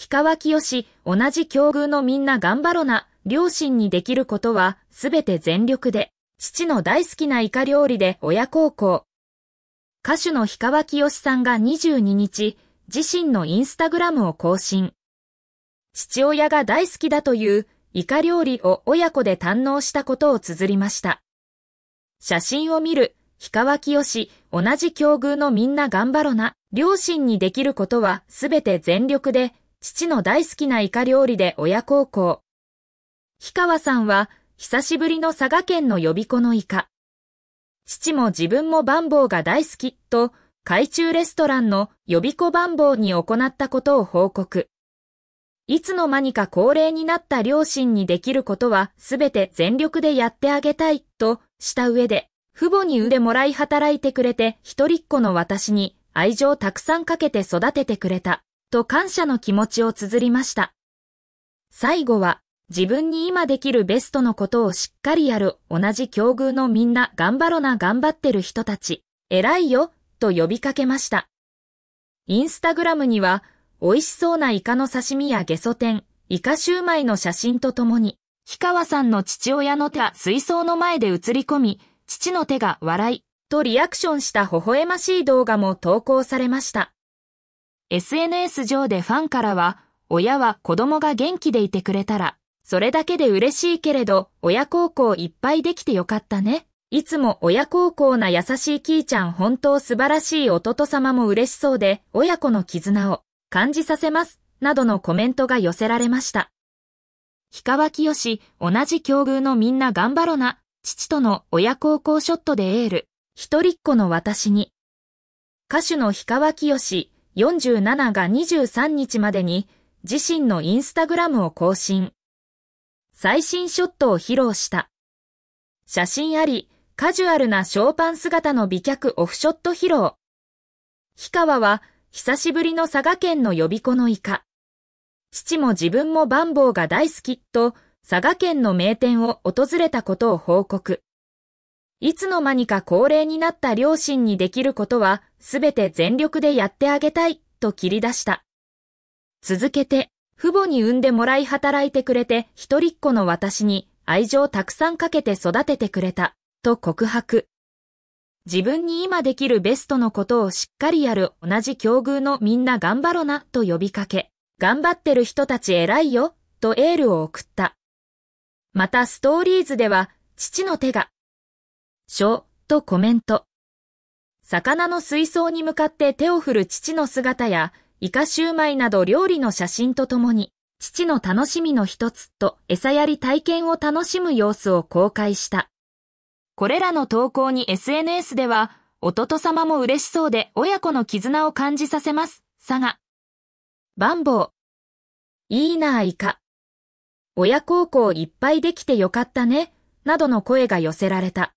氷川きよし、同じ境遇のみんな頑張ろな、両親にできることは、すべて全力で、父の大好きなイカ料理で親孝行。歌手の氷川きよしさんが22日、自身のインスタグラムを更新。父親が大好きだという、イカ料理を親子で堪能したことを綴りました。写真を見る、氷川きよし、同じ境遇のみんな頑張ろな、両親にできることはすべて全力で、父の大好きなイカ料理で親孝行。氷川さんは、久しぶりの佐賀県の予備子のイカ。父も自分もバンボーが大好き、と、海中レストランの予備子バンボーに行ったことを報告。いつの間にか高齢になった両親にできることはすべて全力でやってあげたいとした上で、父母に腕もらい働いてくれて一人っ子の私に愛情たくさんかけて育ててくれた。と感謝の気持ちを綴りました。最後は、自分に今できるベストのことをしっかりやる同じ境遇のみんな頑張ろな頑張ってる人たち、偉いよ、と呼びかけました。インスタグラムには、美味しそうなイカの刺身やゲソ天、イカシューマイの写真とともに、氷川さんの父親の手は水槽の前で映り込み、父の手が笑い、とリアクションした微笑ましい動画も投稿されました。SNS 上でファンからは、親は子供が元気でいてくれたら、それだけで嬉しいけれど、親孝行いっぱいできてよかったね。いつも親孝行な優しいキーちゃん本当素晴らしい弟様も嬉しそうで、親子の絆を感じさせます、などのコメントが寄せられました。氷川清し、同じ境遇のみんな頑張ろな、父との親孝行ショットでエール、一人っ子の私に。歌手の氷川清し、47が23日までに自身のインスタグラムを更新。最新ショットを披露した。写真あり、カジュアルなショーパン姿の美脚オフショット披露。氷川は久しぶりの佐賀県の予備校のイカ。父も自分もバンボーが大好きと佐賀県の名店を訪れたことを報告。いつの間にか高齢になった両親にできることは、すべて全力でやってあげたい、と切り出した。続けて、父母に産んでもらい働いてくれて、一人っ子の私に愛情たくさんかけて育ててくれた、と告白。自分に今できるベストのことをしっかりやる同じ境遇のみんな頑張ろな、と呼びかけ、頑張ってる人たち偉いよ、とエールを送った。またストーリーズでは、父の手が書、とコメント。魚の水槽に向かって手を振る父の姿や、イカシューマイなど料理の写真とともに、父の楽しみの一つと餌やり体験を楽しむ様子を公開した。これらの投稿に SNS では、弟様も嬉しそうで親子の絆を感じさせます。佐賀。バンボウ。いいなあイカ。親孝行いっぱいできてよかったね、などの声が寄せられた。